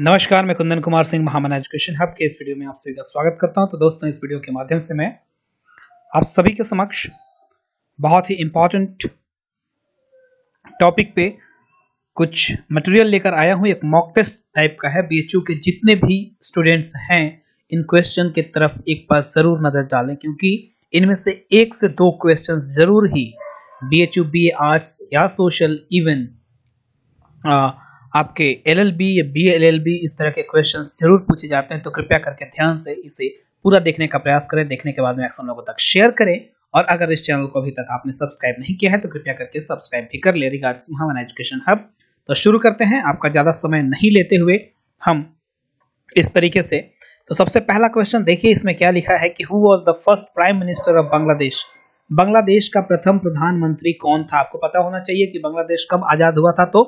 नमस्कार मैं Kundan Kumar Singh Mahamana education hub के इस वीडियो में आप सभी का स्वागत करता हूं तो दोस्तों इस वीडियो के माध्यम से मैं आप सभी के समक्ष बहुत ही इम्पॉर्टेंट टॉपिक पे कुछ मटेरियल लेकर आया हूं एक मॉक टेस्ट टाइप का है बीएचयू के जितने भी स्टूडेंट्स हैं इन क्वेश्चन के तरफ एक बार जरूर नजर डालें क्योंकि इनमें से एक से दो क्वेश्चन जरूर ही बी एच आर्ट्स या सोशल इवन आपके एल एल बी या बी एल एल बी इस तरह के क्वेश्चन जरूर पूछे जाते हैं तो कृपया करके ध्यान से इसे पूरा देखने का प्रयास करें देखने के बाद में अक्सर लोगों तक शेयर करें और अगर इस चैनल को अभी तक आपने सब्सक्राइब नहीं किया है तो कृपया करके सब्सक्राइब भी कर ले रिगार्ड्स महावन एजुकेशन हब तो शुरू करते हैं आपका ज़्यादा समय नहीं लेते हुए हम इस तरीके से तो सबसे पहला क्वेश्चन देखिए इसमें क्या लिखा है कि who was the first prime minister of Bangladesh Bangladesh का प्रथम प्रधानमंत्री कौन था आपको पता होना चाहिए कि बांग्लादेश कब आजाद हुआ था तो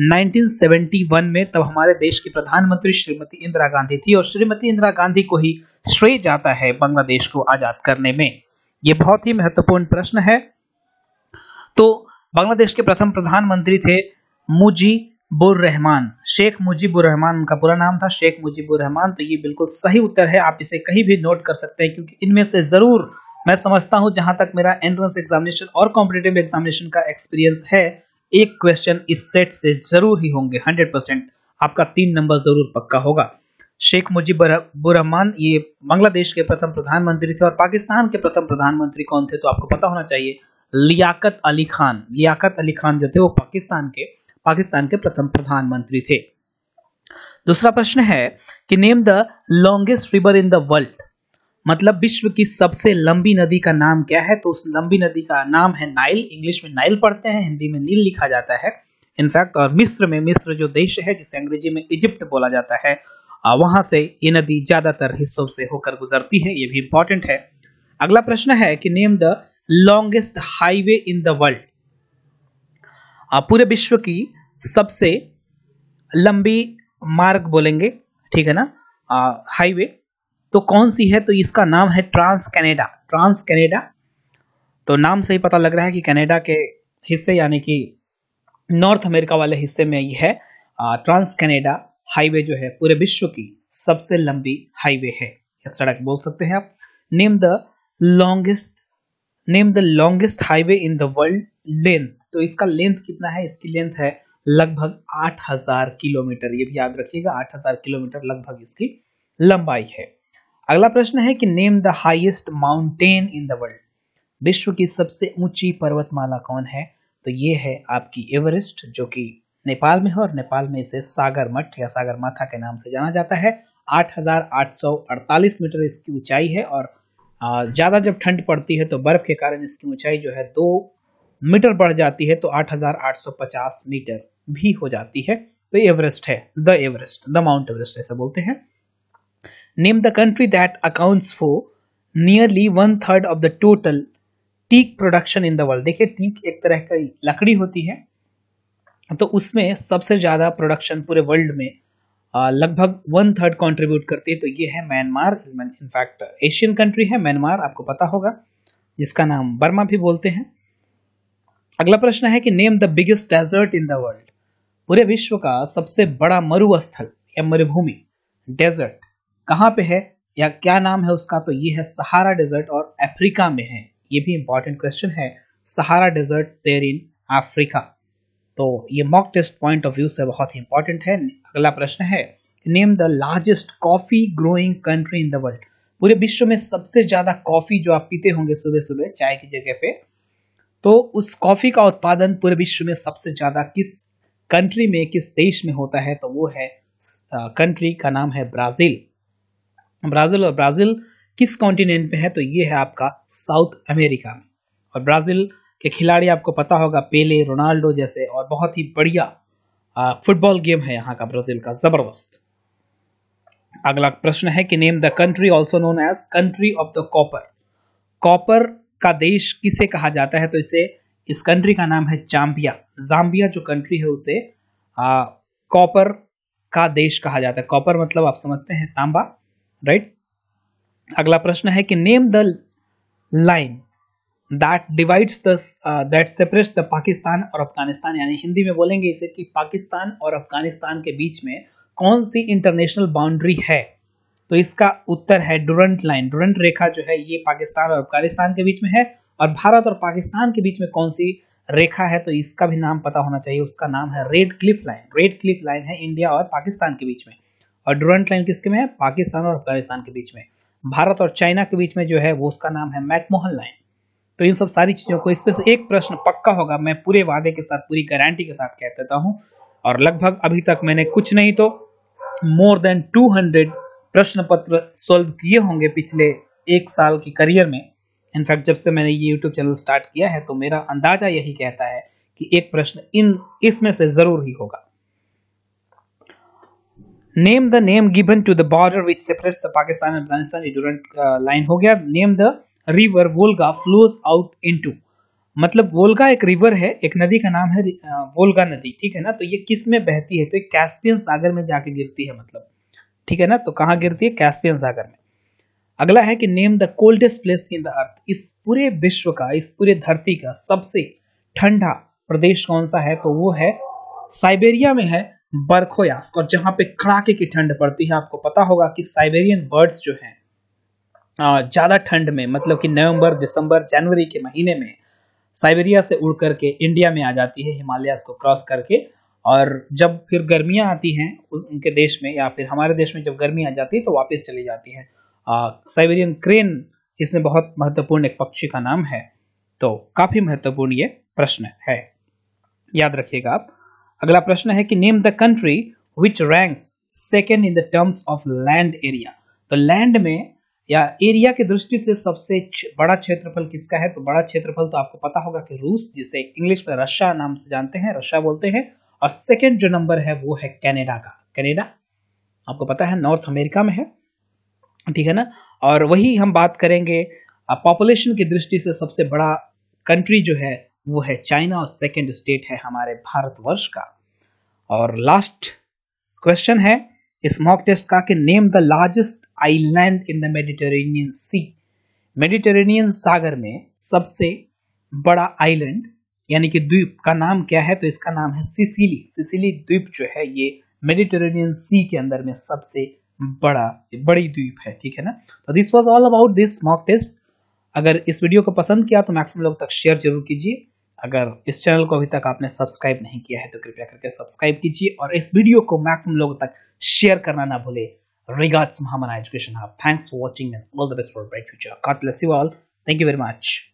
1971 में तब हमारे देश की प्रधानमंत्री श्रीमती इंदिरा गांधी थी और श्रीमती इंदिरा गांधी को ही श्रेय जाता है बांग्लादेश को आजाद करने में यह बहुत ही महत्वपूर्ण प्रश्न है तो बांग्लादेश के प्रथम प्रधानमंत्री थे मुजीबुर रहमान शेख मुजीबुर रहमान उनका पूरा नाम था शेख मुजीबुर रहमान तो ये बिल्कुल सही उत्तर है आप इसे कहीं भी नोट कर सकते हैं क्योंकि इनमें से जरूर मैं समझता हूं जहां तक मेरा एंट्रेंस एग्जामिनेशन और कॉम्पिटेटिव एग्जामिनेशन का एक्सपीरियंस है एक क्वेश्चन इस सेट से जरूर ही होंगे 100 परसेंट आपका तीन नंबर जरूर पक्का होगा शेख मुजीबुर रहमान ये बांग्लादेश के प्रथम प्रधानमंत्री थे और पाकिस्तान के प्रथम प्रधानमंत्री कौन थे तो आपको पता होना चाहिए लियाकत अली खान लियाकत अली खान जो थे वो पाकिस्तान के पाकिस्तान के प्रथम प्रधानमंत्री थे दूसरा प्रश्न है कि name the longest river in the world मतलब विश्व की सबसे लंबी नदी का नाम क्या है तो उस लंबी नदी का नाम है नाइल इंग्लिश में नाइल पढ़ते हैं हिंदी में नील लिखा जाता है इनफैक्ट और मिस्र में मिस्र जो देश है जिसे अंग्रेजी में इजिप्ट बोला जाता है वहां से ये नदी ज्यादातर हिस्सों से होकर गुजरती है ये भी इंपॉर्टेंट है अगला प्रश्न है कि name the longest highway in the world पूरे विश्व की सबसे लंबी मार्ग बोलेंगे ठीक है ना हाईवे तो कौन सी है तो इसका नाम है ट्रांस कैनेडा ट्रांस कैनेडा तो नाम से ही पता लग रहा है कि कनाडा के हिस्से यानी कि नॉर्थ अमेरिका वाले हिस्से में यह है ट्रांस कैनेडा हाईवे जो है पूरे विश्व की सबसे लंबी हाईवे है या सड़क बोल सकते हैं आप name the longest name the longest highway in the world length तो इसका लेंथ कितना है इसकी लेंथ है लगभग 8000 किलोमीटर ये भी याद रखिएगा 8000 किलोमीटर लगभग इसकी लंबाई है अगला प्रश्न है कि name the highest mountain in the world विश्व की सबसे ऊंची पर्वतमाला कौन है तो ये है आपकी एवरेस्ट जो कि नेपाल में है और नेपाल में इसे सागर मठ या सागर माथा के नाम से जाना जाता है 8,848 मीटर इसकी ऊंचाई है और ज़्यादा जब ठंड पड़ती है तो बर्फ के कारण इसकी ऊंचाई जो है दो मीटर बढ़ जाती है तो 8,850 मीटर भी हो जाती है तो एवरेस्ट है the Everest the mount Everest ऐसा बोलते हैं Name the country that accounts for nearly one third of the total teak production in the world देखिए टीक एक तरह की लकड़ी होती है तो उसमें सबसे ज़्यादा प्रोडक्शन पूरे वर्ल्ड में लगभग वन थर्ड कॉन्ट्रीब्यूट करती है तो ये है म्यांमार इनफैक्ट एशियन कंट्री है म्यांमार आपको पता होगा जिसका नाम बर्मा भी बोलते हैं अगला प्रश्न है कि name the biggest desert in the world पूरे विश्व का सबसे बड़ा मरुस्थल या मरुभूमि डेजर्ट कहाँ पे है या क्या नाम है उसका तो ये है सहारा डेजर्ट और अफ्रीका में है ये भी इंपॉर्टेंट क्वेश्चन है सहारा डेजर्ट देर इन अफ्रीका तो ये mock test point of view से बहुत ही इंपॉर्टेंट है अगला प्रश्न है name the largest coffee growing country in the world पूरे विश्व में सबसे ज्यादा कॉफी जो आप पीते होंगे सुबह सुबह चाय की जगह पे तो उस कॉफी का उत्पादन पूरे विश्व में सबसे ज्यादा किस कंट्री में किस देश में होता है तो वो है कंट्री का नाम है ब्राजील ब्राज़ील और ब्राज़ील किस कॉन्टिनेंट में है तो ये है आपका साउथ अमेरिका में और ब्राज़ील के खिलाड़ी आपको पता होगा पेले रोनाल्डो जैसे और बहुत ही बढ़िया फुटबॉल गेम है यहाँ का ब्राज़ील का ज़बरदस्त अगला प्रश्न है कि name the country also known as country of the copper copper का देश किसे कहा जाता है तो इसे इस कंट्री का नाम है जाम्बिया जाम्बिया जो कंट्री है उसे कॉपर का देश कहा जाता है कॉपर मतलब आप समझते हैं तांबा राइट अगला प्रश्न है कि name the line that divides the that separates the Pakistan और अफगानिस्तान यानी हिंदी में बोलेंगे इसे कि पाकिस्तान और अफगानिस्तान के बीच में कौन सी इंटरनेशनल बाउंड्री है तो इसका उत्तर है डुरंट लाइन डुरंट रेखा जो है ये पाकिस्तान और अफगानिस्तान के बीच में है और भारत और पाकिस्तान के बीच में कौन सी रेखा है तो इसका भी नाम पता होना चाहिए उसका नाम है Radcliffe line Radcliffe line है इंडिया और पाकिस्तान के बीच में और ड्यूरेंट लाइन किसके में है पाकिस्तान और अफगानिस्तान के बीच में भारत और चाइना के बीच में जो है वो उसका नाम है मैकमोहन लाइन तो इन सब सारी चीज़ों को इस पर एक प्रश्न पक्का होगा मैं पूरे वादे के साथ पूरी गारंटी के साथ कह देता हूँ और लगभग अभी तक मैंने कुछ नहीं तो मोर देन 200 प्रश्न पत्र सोल्व किए होंगे पिछले एक साल के करियर में इनफैक्ट जब से मैंने ये यूट्यूब चैनल स्टार्ट किया है तो मेरा अंदाजा यही कहता है कि एक प्रश्न इन इसमें से ज़रूर ही होगा name the name given to the border which separates the Pakistan and Afghanistan ये लाइन हो गया name the river Volga flows out into मतलब वोल्गा एक रिवर है एक नदी का नाम है वोल्गा uh, नदी ठीक है ना तो ये किस में बहती है तो ये कैस्पियन सागर में जाके गिरती है मतलब ठीक है ना तो कहाँ गिरती है कैस्पियन सागर में अगला है कि name the coldest place in the earth इस पूरे विश्व का इस पूरे धरती का सबसे ठंडा प्रदेश कौन सा है तो वो है साइबेरिया में है बर्खोयास्क और जहां पे कड़ाके की ठंड पड़ती है आपको पता होगा कि साइबेरियन बर्ड्स जो हैं ज़्यादा ठंड में मतलब कि नवंबर दिसंबर जनवरी के महीने में साइबेरिया से उड़ करके इंडिया में आ जाती है हिमालयास को क्रॉस करके और जब फिर गर्मियां आती हैं उस उनके देश में या फिर हमारे देश में जब गर्मी आ जाती है तो वापस चली जाती है साइबेरियन क्रेन इसमें बहुत महत्वपूर्ण एक पक्षी का नाम है तो काफ़ी महत्वपूर्ण ये प्रश्न है याद रखिएगा आप अगला प्रश्न है कि name the country which ranks second in the terms of land area तो लैंड में या एरिया की दृष्टि से सबसे बड़ा क्षेत्रफल किसका है तो बड़ा क्षेत्रफल तो आपको पता होगा कि रूस जिसे इंग्लिश में रशिया नाम से जानते हैं रशिया बोलते हैं और सेकेंड जो नंबर है वो है कैनेडा का कैनेडा आपको पता है नॉर्थ अमेरिका में है ठीक है ना और वही हम बात करेंगे पॉपुलेशन की दृष्टि से सबसे बड़ा कंट्री जो है वो है चाइना और सेकेंड स्टेट है हमारे भारतवर्ष का और लास्ट क्वेश्चन है इस मॉक टेस्ट का कि name the largest island in the Mediterranean sea Mediterranean सागर में सबसे बड़ा आइलैंड यानी कि द्वीप का नाम क्या है तो इसका नाम है सिसिली सिसिली द्वीप जो है ये मेडिटेरेनियन सी के अंदर में सबसे बड़ा बड़ी द्वीप है ठीक है ना तो this was all about this mock test अगर इस वीडियो को पसंद किया तो मैक्सिमम लोग तक शेयर जरूर कीजिए अगर इस चैनल को अभी तक आपने सब्सक्राइब नहीं किया है तो कृपया करके सब्सक्राइब कीजिए और इस वीडियो को मैक्सिमम लोगों तक शेयर करना ना भूले regards Mahamana education Hub. Thanks for watching and all the best for bright future future. God bless you